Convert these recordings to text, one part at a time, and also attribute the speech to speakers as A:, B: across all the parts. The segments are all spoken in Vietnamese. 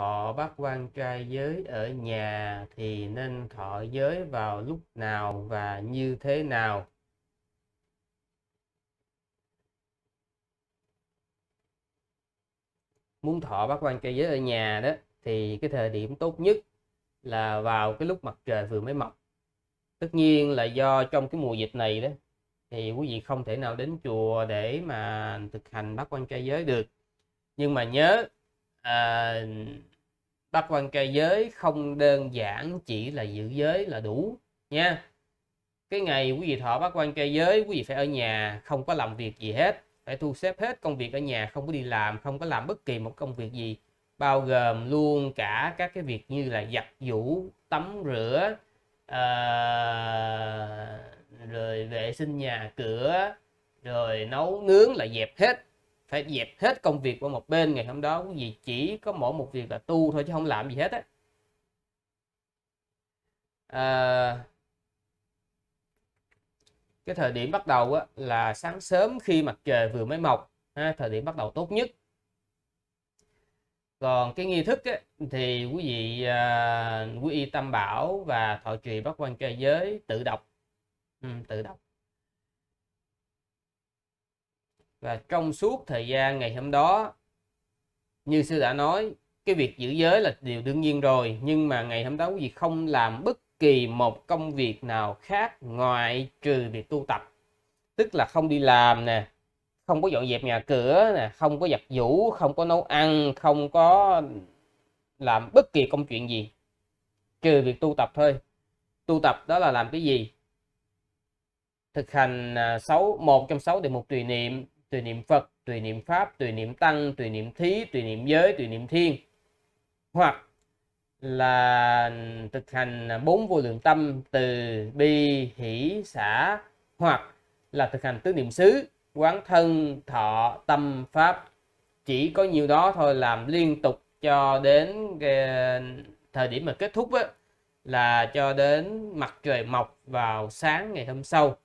A: thọ bát quan trai giới ở nhà thì nên thọ giới vào lúc nào và như thế nào muốn thọ bát quan trai giới ở nhà đó thì cái thời điểm tốt nhất là vào cái lúc mặt trời vừa mới mọc tất nhiên là do trong cái mùa dịch này đó thì quý vị không thể nào đến chùa để mà thực hành bát quan trai giới được nhưng mà nhớ à, bắt quan cây giới không đơn giản chỉ là giữ giới là đủ nha cái ngày quý vị thọ bắt quan cây giới quý vị phải ở nhà không có làm việc gì hết phải thu xếp hết công việc ở nhà không có đi làm không có làm bất kỳ một công việc gì bao gồm luôn cả các cái việc như là giặt giũ tắm rửa à, rồi vệ sinh nhà cửa rồi nấu nướng là dẹp hết phải dẹp hết công việc qua một bên ngày hôm đó quý vị chỉ có mỗi một việc là tu thôi chứ không làm gì hết á à, cái thời điểm bắt đầu á, là sáng sớm khi mặt trời vừa mới mọc ha, thời điểm bắt đầu tốt nhất còn cái nghi thức ấy, thì quý vị uh, quý y tam bảo và thọ trì bắt quan trai giới tự đọc ừ, tự đọc và trong suốt thời gian ngày hôm đó như sư đã nói cái việc giữ giới là điều đương nhiên rồi nhưng mà ngày hôm đó quý vị không làm bất kỳ một công việc nào khác ngoại trừ việc tu tập tức là không đi làm nè không có dọn dẹp nhà cửa nè không có giặt giũ không có nấu ăn không có làm bất kỳ công chuyện gì trừ việc tu tập thôi tu tập đó là làm cái gì thực hành à, sáu một trong sáu đề mục tùy niệm tùy niệm Phật, tùy niệm Pháp, tùy niệm Tăng, tùy niệm Thí, tùy niệm Giới, tùy niệm Thiên. Hoặc là thực hành bốn vô lượng tâm từ bi, hỷ, xã hoặc là thực hành tứ niệm xứ, quán thân, thọ, tâm, pháp. Chỉ có nhiều đó thôi làm liên tục cho đến thời điểm mà kết thúc á, là cho đến mặt trời mọc vào sáng ngày hôm sau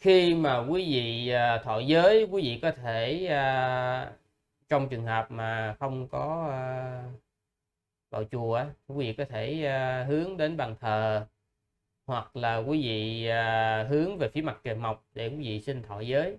A: khi mà quý vị à, thọ giới quý vị có thể à, trong trường hợp mà không có à, vào chùa quý vị có thể hướng đến bàn thờ hoặc là quý vị hướng về phía mặt trời mọc để quý vị xin thọ giới